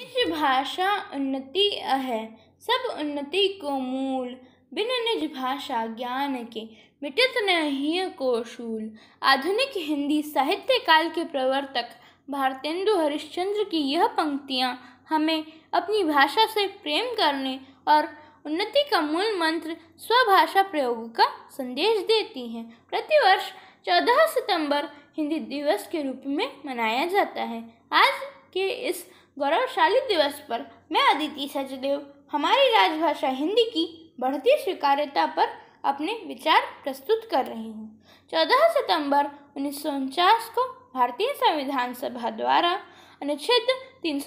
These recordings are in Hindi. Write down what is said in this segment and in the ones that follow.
निज भाषा उन्नति है सब उन्नति को मूल बिन निज भाषा ज्ञान के मिटत नहीं को शूल आधुनिक हिंदी साहित्य काल के प्रवर्तक भारतेंदु हरिश्चंद्र की यह पंक्तियाँ हमें अपनी भाषा से प्रेम करने और उन्नति का मूल मंत्र स्वभाषा प्रयोग का संदेश देती हैं प्रतिवर्ष 14 सितंबर हिंदी दिवस के रूप में मनाया जाता है आज के इस गौरवशाली दिवस पर मैं अदिति सचदेव हमारी राजभाषा हिंदी की बढ़ती स्वीकार्यता पर अपने विचार प्रस्तुत कर रही हूँ चौदह सितंबर उन्नीस को भारतीय संविधान सभा द्वारा अनुच्छेद तीन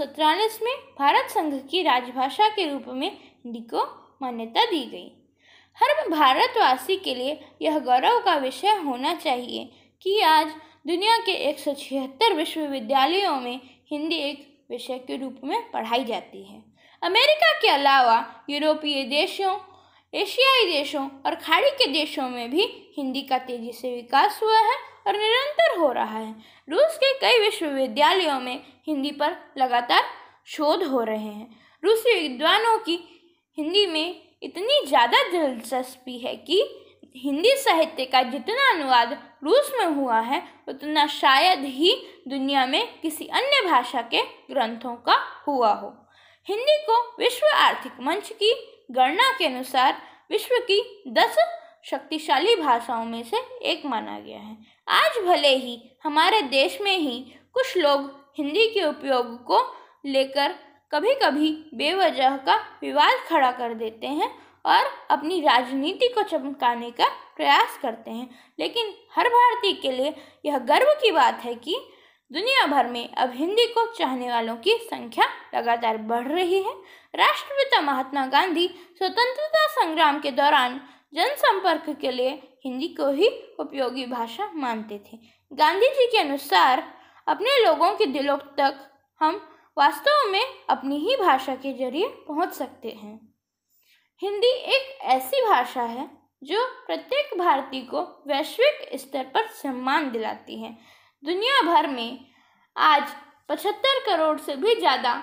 में भारत संघ की राजभाषा के रूप में हिंदी को मान्यता दी गई हर भारतवासी के लिए यह गौरव का विषय होना चाहिए कि आज दुनिया के एक विश्वविद्यालयों में हिंदी एक विषय के रूप में पढ़ाई जाती है अमेरिका के अलावा यूरोपीय देशों एशियाई देशों और खाड़ी के देशों में भी हिंदी का तेजी से विकास हुआ है और निरंतर हो रहा है रूस के कई विश्वविद्यालयों में हिंदी पर लगातार शोध हो रहे हैं रूसी विद्वानों की हिंदी में इतनी ज़्यादा दिलचस्पी है कि हिंदी साहित्य का जितना अनुवाद रूस में हुआ है उतना शायद ही दुनिया में किसी अन्य भाषा के ग्रंथों का हुआ हो हिंदी को विश्व आर्थिक मंच की गणना के अनुसार विश्व की दस शक्तिशाली भाषाओं में से एक माना गया है आज भले ही हमारे देश में ही कुछ लोग हिंदी के उपयोग को लेकर कभी कभी बेवजह का विवाद खड़ा कर देते हैं और अपनी राजनीति को चमकाने का प्रयास करते हैं लेकिन हर भारतीय के लिए यह गर्व की बात है कि दुनिया भर में अब हिंदी को चाहने वालों की संख्या लगातार बढ़ रही है राष्ट्रपिता महात्मा गांधी स्वतंत्रता संग्राम के दौरान जनसंपर्क के लिए हिंदी को ही उपयोगी भाषा मानते थे गांधी जी के अनुसार अपने लोगों के दिलों तक हम वास्तव में अपनी ही भाषा के जरिए पहुंच सकते हैं हिंदी एक ऐसी भाषा है जो प्रत्येक भारतीय को वैश्विक स्तर पर सम्मान दिलाती है दुनिया भर में आज पचहत्तर करोड़ से भी ज़्यादा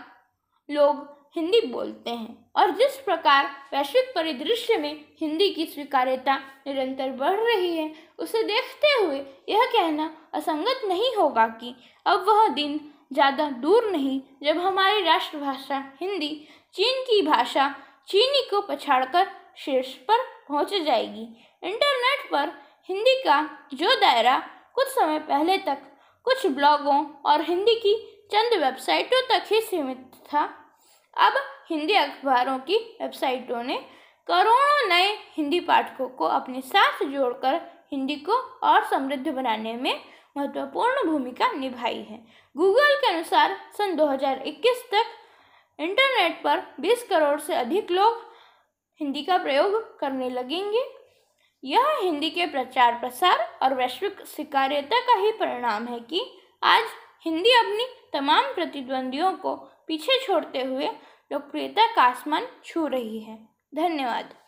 लोग हिंदी बोलते हैं और जिस प्रकार वैश्विक परिदृश्य में हिंदी की स्वीकार्यता निरंतर बढ़ रही है उसे देखते हुए यह कहना असंगत नहीं होगा कि अब वह दिन ज़्यादा दूर नहीं जब हमारी राष्ट्रभाषा हिंदी चीन की भाषा चीनी को पछाड़कर शीर्ष पर पहुंच जाएगी इंटरनेट पर हिंदी का जो दायरा कुछ समय पहले तक कुछ ब्लॉगों और हिंदी की चंद वेबसाइटों तक ही सीमित था अब हिंदी अखबारों की वेबसाइटों ने करोड़ों नए हिंदी पाठकों को अपने साथ जोड़कर हिंदी को और समृद्ध बनाने में महत्वपूर्ण भूमिका निभाई है गूगल के अनुसार सन 2021 तक इंटरनेट पर 20 करोड़ से अधिक लोग हिंदी का प्रयोग करने लगेंगे यह हिंदी के प्रचार प्रसार और वैश्विक स्वीकार्यता का ही परिणाम है कि आज हिंदी अपनी तमाम प्रतिद्वंदियों को पीछे छोड़ते हुए लोकप्रियता का आसमान छू रही है धन्यवाद